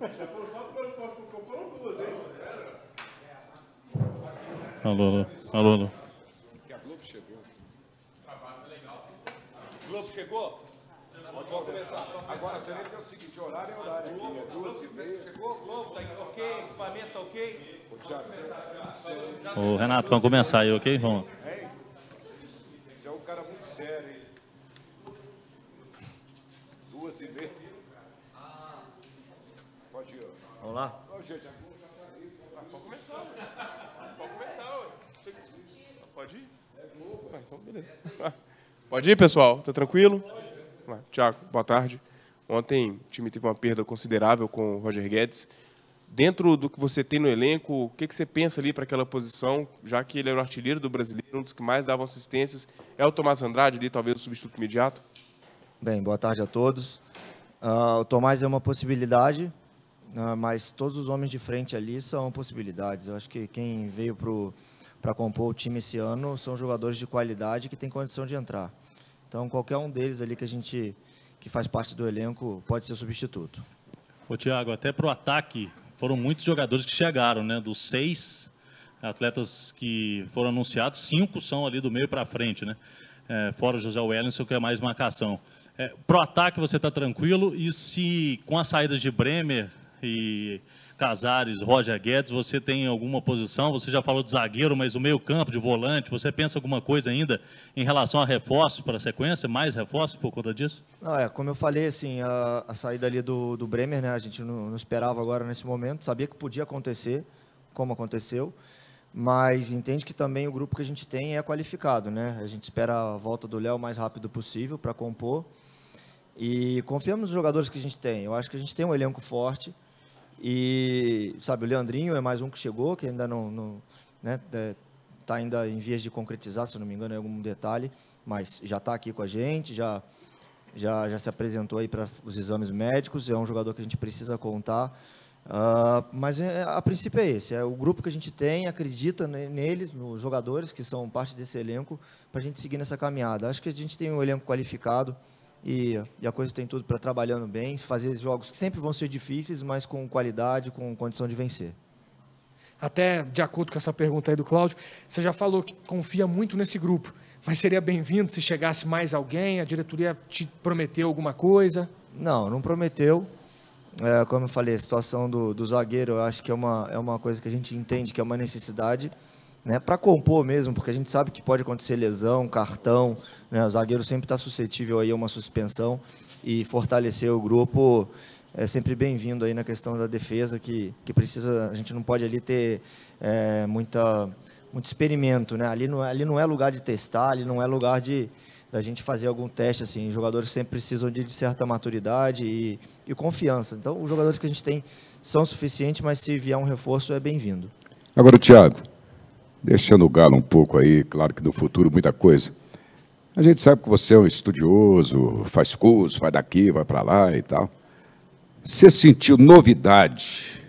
Já foram só porque foram duas, hein? Alô, alô, alô, Que a Globo chegou. Trabalho legal. Globo chegou? Pode começar. Agora, também tem o seguinte, horário é horário aqui, é duas e meia. Chegou, Globo, tá ok, equipamento tá ok. Ô, Thiago, Ô, Renato, vamos começar aí, ok? Vamos. Você é um cara muito sério, hein? Duas e meia. Vamos lá? Ô, gente, a já tá saiu. Tá pode começar, ué. Pode começar, ué. Pode ir? É Globo. Ah, então, Pode ir, pessoal? Tá tranquilo? Pode. Tiago, boa tarde. Ontem o time teve uma perda considerável com o Roger Guedes. Dentro do que você tem no elenco, o que, que você pensa ali para aquela posição, já que ele era o artilheiro do brasileiro, um dos que mais davam assistências? É o Tomás Andrade ali, talvez o substituto imediato? Bem, boa tarde a todos. Uh, o Tomás é uma possibilidade, ah, mas todos os homens de frente ali são possibilidades. Eu acho que quem veio para compor o time esse ano são jogadores de qualidade que têm condição de entrar. Então, qualquer um deles ali que a gente que faz parte do elenco pode ser substituto. Ô, Thiago, até para o ataque, foram muitos jogadores que chegaram, né? Dos seis atletas que foram anunciados, cinco são ali do meio para frente, né? É, fora o José Wellington, que é mais marcação. É, pro ataque você está tranquilo e se com a saída de Bremer, e Casares, Roger Guedes, você tem alguma posição? Você já falou de zagueiro, mas o meio-campo, de volante, você pensa alguma coisa ainda em relação a reforços para a sequência? Mais reforços por conta disso? Não, é, como eu falei, assim, a, a saída ali do, do Bremer, né? A gente não, não esperava agora nesse momento, sabia que podia acontecer, como aconteceu mas entende que também o grupo que a gente tem é qualificado, né? A gente espera a volta do Léo o mais rápido possível para compor e confiamos nos jogadores que a gente tem. Eu acho que a gente tem um elenco forte. E, sabe, o Leandrinho é mais um que chegou, que ainda não, não né, é, tá ainda em vias de concretizar, se não me engano, em algum detalhe, mas já está aqui com a gente, já, já, já se apresentou aí para os exames médicos, é um jogador que a gente precisa contar. Uh, mas é, a princípio é esse, é o grupo que a gente tem, acredita neles, nos jogadores que são parte desse elenco, para a gente seguir nessa caminhada. Acho que a gente tem um elenco qualificado, e, e, a coisa tem tudo para trabalhando bem, fazer jogos que sempre vão ser difíceis, mas com qualidade, com condição de vencer. Até de acordo com essa pergunta aí do Cláudio, você já falou que confia muito nesse grupo, mas seria bem-vindo se chegasse mais alguém? A diretoria te prometeu alguma coisa? Não, não prometeu. É, como eu falei, a situação do, do zagueiro, eu acho que é uma, é uma coisa que a gente entende que é uma necessidade né, para compor mesmo, porque a gente sabe que pode acontecer lesão, cartão, né, o zagueiro sempre está suscetível aí a uma suspensão e fortalecer o grupo é sempre bem-vindo aí na questão da defesa, que, que precisa, a gente não pode ali ter é, muita, muito experimento, né, ali não, é, ali não é lugar de testar, ali não é lugar de da gente fazer algum teste, assim, os jogadores sempre precisam de, de certa maturidade e, e confiança, então os jogadores que a gente tem são suficientes, mas se vier um reforço é bem-vindo. Agora o Thiago, deixando o galo um pouco aí, claro que no futuro muita coisa. A gente sabe que você é um estudioso, faz curso, vai daqui, vai para lá e tal. Você sentiu novidade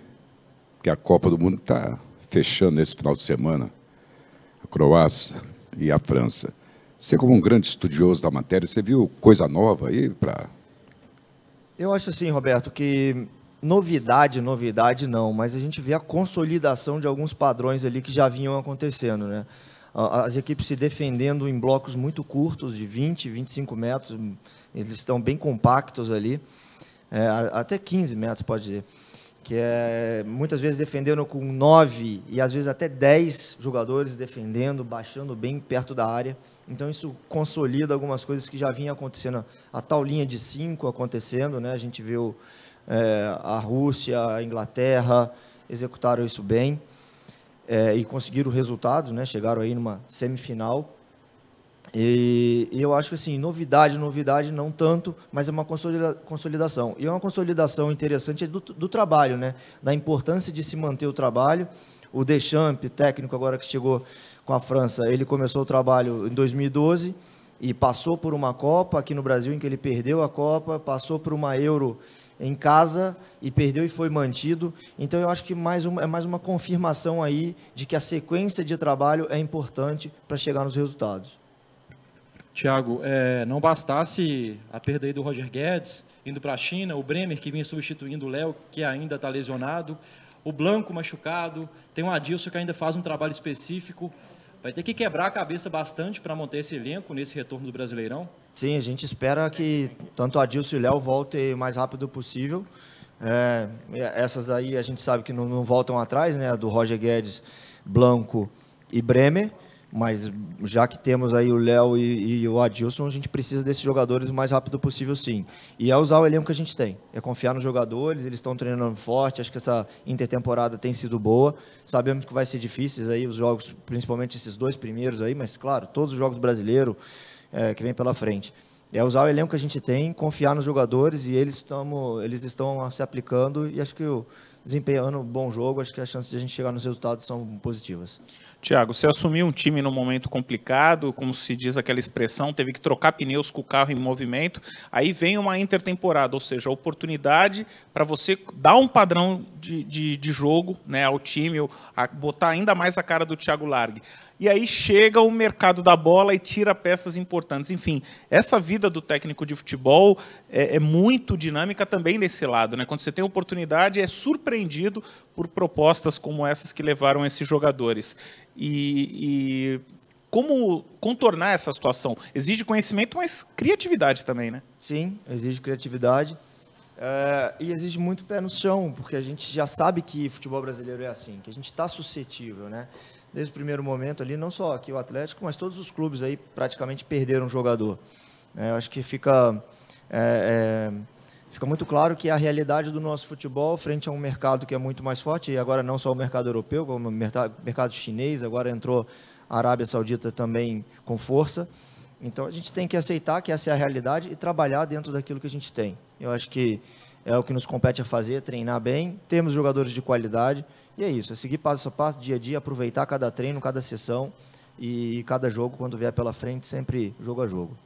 que a Copa do Mundo está fechando nesse final de semana, a Croácia e a França. Você, como um grande estudioso da matéria, você viu coisa nova aí para. Eu acho assim, Roberto, que novidade, novidade não, mas a gente vê a consolidação de alguns padrões ali que já vinham acontecendo, né? As equipes se defendendo em blocos muito curtos, de 20, 25 metros, eles estão bem compactos ali, é, até 15 metros, pode dizer. Que é, muitas vezes defendendo com 9 e às vezes até 10 jogadores defendendo, baixando bem perto da área. Então isso consolida algumas coisas que já vinham acontecendo. A tal linha de 5 acontecendo, né? A gente vê o, é, a Rússia, a Inglaterra executaram isso bem é, e conseguiram resultados, né? Chegaram aí numa semifinal. E, e, eu acho que assim, novidade, novidade não tanto, mas é uma consolidação. E é uma consolidação interessante do, do trabalho, né? Da importância de se manter o trabalho. O Deschamps, técnico agora que chegou com a França, ele começou o trabalho em 2012 e passou por uma Copa aqui no Brasil em que ele perdeu a Copa, passou por uma Euro em casa e perdeu e foi mantido. Então eu acho que mais uma, é mais uma confirmação aí de que a sequência de trabalho é importante para chegar nos resultados. Tiago, é, não bastasse a perda aí do Roger Guedes indo para a China, o Bremer que vinha substituindo o Léo, que ainda está lesionado, o Blanco machucado, tem o Adilson que ainda faz um trabalho específico. Vai ter que quebrar a cabeça bastante para manter esse elenco nesse retorno do Brasileirão? Sim, a gente espera que tanto a Dilson e o Léo voltem o mais rápido possível. É, essas aí a gente sabe que não, não voltam atrás, né? A do Roger Guedes, Blanco e Bremer. Mas já que temos aí o Léo e, e, o Adilson, a gente precisa desses jogadores o mais rápido possível, sim. E é usar o elenco que a gente tem. É confiar nos jogadores, eles estão treinando forte, acho que essa intertemporada tem sido boa. Sabemos que vai ser difíceis aí os jogos, principalmente esses dois primeiros aí, mas claro, todos os jogos brasileiros é, que vem pela frente. É usar o elenco que a gente tem, confiar nos jogadores e eles, tamo, eles estão se aplicando e acho que o, desempenhando um bom jogo, acho que as chances de a gente chegar nos resultados são positivas. Tiago, você assumiu um time num momento complicado, como se diz aquela expressão, teve que trocar pneus com o carro em movimento, aí vem uma intertemporada, ou seja, a oportunidade para você dar um padrão de, de, de jogo né, ao time, a, botar ainda mais a cara do Thiago Largue. E aí chega o mercado da bola e tira peças importantes. Enfim, essa vida do técnico de futebol é, é muito dinâmica também desse lado. Né? Quando você tem oportunidade, é surpreendente surpreendido por propostas como essas que levaram esses jogadores. E, e como contornar essa situação? Exige conhecimento, mas criatividade também, né? Sim, exige criatividade. É, e exige muito pé no chão, porque a gente já sabe que futebol brasileiro é assim, que a gente está suscetível, né? Desde o primeiro momento ali, não só aqui o Atlético, mas todos os clubes aí praticamente perderam um jogador. É, acho que fica é, é fica muito claro que a realidade do nosso futebol, frente a um mercado que é muito mais forte, e agora não só o mercado europeu, como o mercado chinês, agora entrou a Arábia Saudita também com força. Então a gente tem que aceitar que essa é a realidade e trabalhar dentro daquilo que a gente tem. Eu acho que é o que nos compete a fazer, treinar bem, temos jogadores de qualidade e é isso, é seguir passo a passo, dia a dia, aproveitar cada treino, cada sessão e cada jogo quando vier pela frente, sempre jogo a jogo.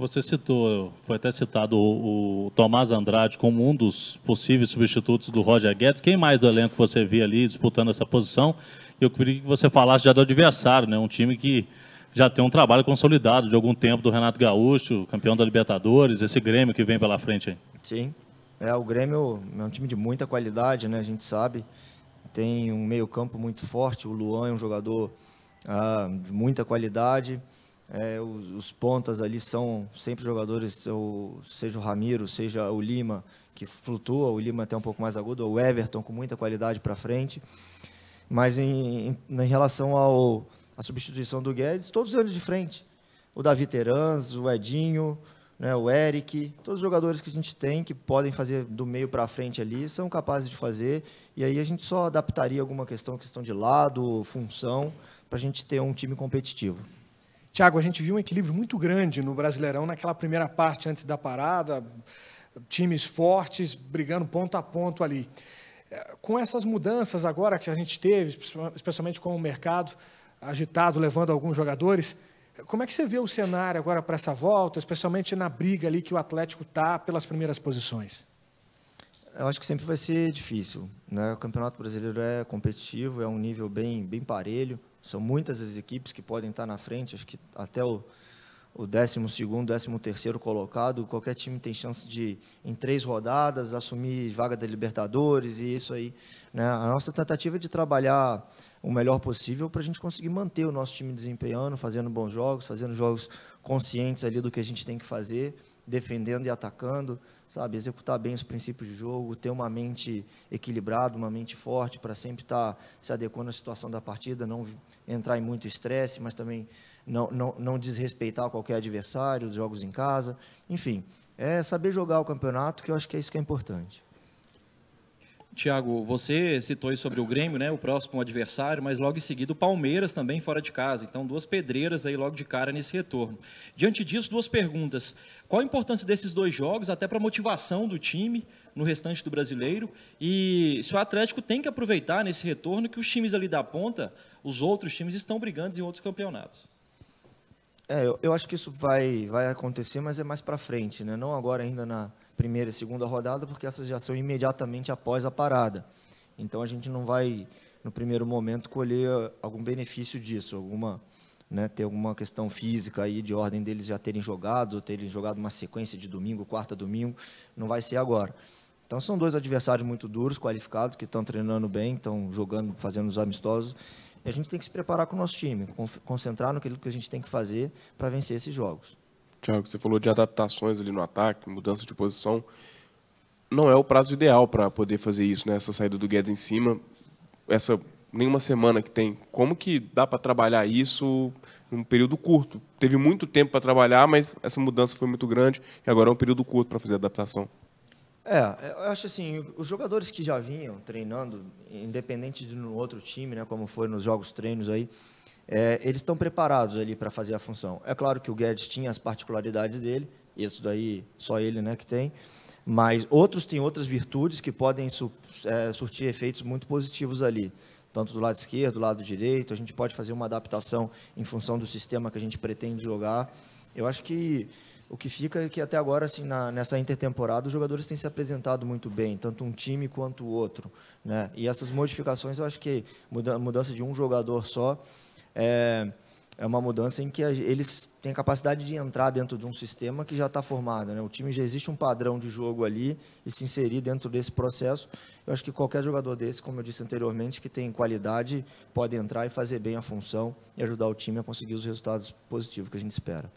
Você citou, foi até citado o, o Tomás Andrade como um dos possíveis substitutos do Roger Guedes. Quem mais do elenco você vê ali disputando essa posição? Eu queria que você falasse já do adversário, né? Um time que já tem um trabalho consolidado de algum tempo do Renato Gaúcho, campeão da Libertadores, esse Grêmio que vem pela frente aí. Sim. É, o Grêmio é um time de muita qualidade, né? A gente sabe. Tem um meio-campo muito forte. O Luan é um jogador ah, de muita qualidade. É, os, os, pontas ali são sempre jogadores, ou, seja o Ramiro, seja o Lima, que flutua, o Lima até um pouco mais agudo, ou o Everton com muita qualidade para frente. Mas em, em, em relação ao, à substituição do Guedes, todos anos de frente. O Davi Terans, o Edinho, né, o Eric, todos os jogadores que a gente tem que podem fazer do meio para frente ali, são capazes de fazer. E aí a gente só adaptaria alguma questão, questão de lado, função, para a gente ter um time competitivo. Tiago, a gente viu um equilíbrio muito grande no Brasileirão naquela primeira parte antes da parada, times fortes brigando ponto a ponto ali. É, com essas mudanças agora que a gente teve, especialmente com o mercado agitado, levando alguns jogadores, como é que você vê o cenário agora para essa volta, especialmente na briga ali que o Atlético está pelas primeiras posições? Eu acho que sempre vai ser difícil. Né? O Campeonato Brasileiro é competitivo, é um nível bem, bem parelho. São muitas as equipes que podem estar na frente, acho que até o, o 12, 13 colocado, qualquer time tem chance de, em três rodadas, assumir vaga da Libertadores e isso aí. Né? A nossa tentativa é de trabalhar o melhor possível para a gente conseguir manter o nosso time desempenhando, fazendo bons jogos, fazendo jogos conscientes ali do que a gente tem que fazer defendendo e atacando, sabe? Executar bem os princípios de jogo, ter uma mente equilibrada, uma mente forte para sempre estar tá se adequando à situação da partida, não entrar em muito estresse, mas também não, não, não desrespeitar qualquer adversário, os jogos em casa, enfim, é saber jogar o campeonato, que eu acho que é isso que é importante. Tiago, você citou aí sobre o Grêmio, né, o próximo adversário, mas logo em seguida o Palmeiras também fora de casa. Então, duas pedreiras aí logo de cara nesse retorno. Diante disso, duas perguntas. Qual a importância desses dois jogos, até para a motivação do time no restante do brasileiro? E se o Atlético tem que aproveitar nesse retorno que os times ali da ponta, os outros times, estão brigando em outros campeonatos? É, eu, eu acho que isso vai, vai acontecer, mas é mais para frente, né? não agora ainda na primeira e segunda rodada, porque essas já são imediatamente após a parada. Então a gente não vai, no primeiro momento, colher eh, algum benefício disso, alguma, né, ter alguma questão física aí de ordem deles já terem jogado, ou terem jogado uma sequência de domingo, quarta, domingo, não vai ser agora. Então são dois adversários muito duros, qualificados, que estão treinando bem, estão jogando, fazendo os amistosos. E a gente tem que se preparar com o nosso time, concentrar no que a gente tem que fazer para vencer esses jogos. Tiago, você falou de adaptações ali no ataque, mudança de posição. Não é o prazo ideal para poder fazer isso, né? Essa saída do Guedes em cima, essa nenhuma semana que tem. Como que dá para trabalhar isso num período curto? Teve muito tempo para trabalhar, mas essa mudança foi muito grande e agora é um período curto para fazer a adaptação. É, eu acho assim, os jogadores que já vinham treinando, independente de no outro time, né, como foi nos jogos treinos aí, é, eles estão preparados ali para fazer a função. É claro que o Guedes tinha as particularidades dele, isso daí só ele né, que tem, mas outros têm outras virtudes que podem su é, surtir efeitos muito positivos ali, tanto do lado esquerdo, do lado direito, a gente pode fazer uma adaptação em função do sistema que a gente pretende jogar. Eu acho que o que fica é que até agora, assim, na, nessa intertemporada, os jogadores têm se apresentado muito bem, tanto um time quanto o outro. Né? E essas modificações, eu acho que muda, mudança de um jogador só é, é uma mudança em que eles têm a capacidade de entrar dentro de um sistema que já está formado. Né? O time já existe um padrão de jogo ali e se inserir dentro desse processo. Eu acho que qualquer jogador desse, como eu disse anteriormente, que tem qualidade, pode entrar e fazer bem a função e ajudar o time a conseguir os resultados positivos que a gente espera.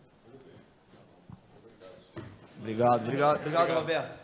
Obrigado, obrigado, obrigado, obrigado. Roberto.